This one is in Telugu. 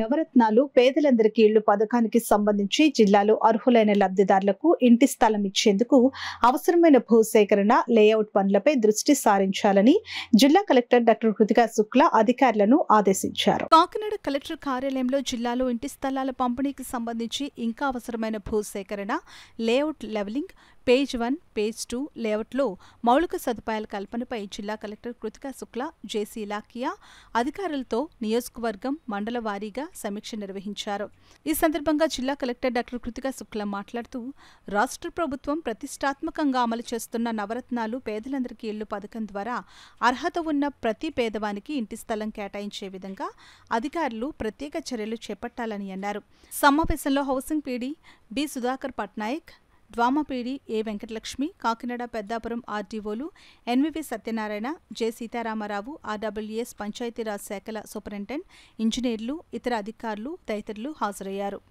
నవరత్నాలు పేదలందరికీ ఇళ్లు పథకానికి సంబంధించి జిల్లాలో అర్హులైన లబ్ధిదారులకు ఇంటి స్థలం ఇచ్చేందుకు అవసరమైన భూసేకరణ లేఅవుట్ పనులపై దృష్టి సారించాలని జిల్లా కలెక్టర్ డాక్టర్ కృతికా శుక్లా అధికారులను ఆదేశించారు కాకినాడ కలెక్టర్ కార్యాలయంలో జిల్లాలో ఇంటి స్థలాల పంపిణీకి సంబంధించి ఇంకా అవసరమైన భూసేకరణ layout leveling page one page two లేఅవుట్లో మౌలిక సదుపాయాల కల్పనపై జిల్లా కలెక్టర్ కృతికా శుక్లా జేసీ లాకియా అధికారులతో నియోజకవర్గం మండల వారీగా సమీక్ష నిర్వహించారు ఈ సందర్భంగా జిల్లా కలెక్టర్ డాక్టర్ కృతికా శుక్లా మాట్లాడుతూ రాష్ట్ర ప్రభుత్వం ప్రతిష్టాత్మకంగా అమలు చేస్తున్న నవరత్నాలు పేదలందరికీ ఇళ్లు పథకం ద్వారా అర్హత ఉన్న ప్రతి పేదవానికి ఇంటి స్థలం కేటాయించే విధంగా అధికారులు ప్రత్యేక చర్యలు చేపట్టాలని అన్నారు సమావేశంలో housing PD B Sudhakar Patnaik ద్వామపీడి ఏ వెంకటలక్ష్మి కాకినాడ పెద్దాపురం ఆర్డీఓలు N V V Satyanarayana J Sitaramarao R W S Panchayati Raj శాఖల సూపరింటెండెంట్ ఇంజనీర్లు ఇతర అధికారులు తదితరులు హాజరయ్యారు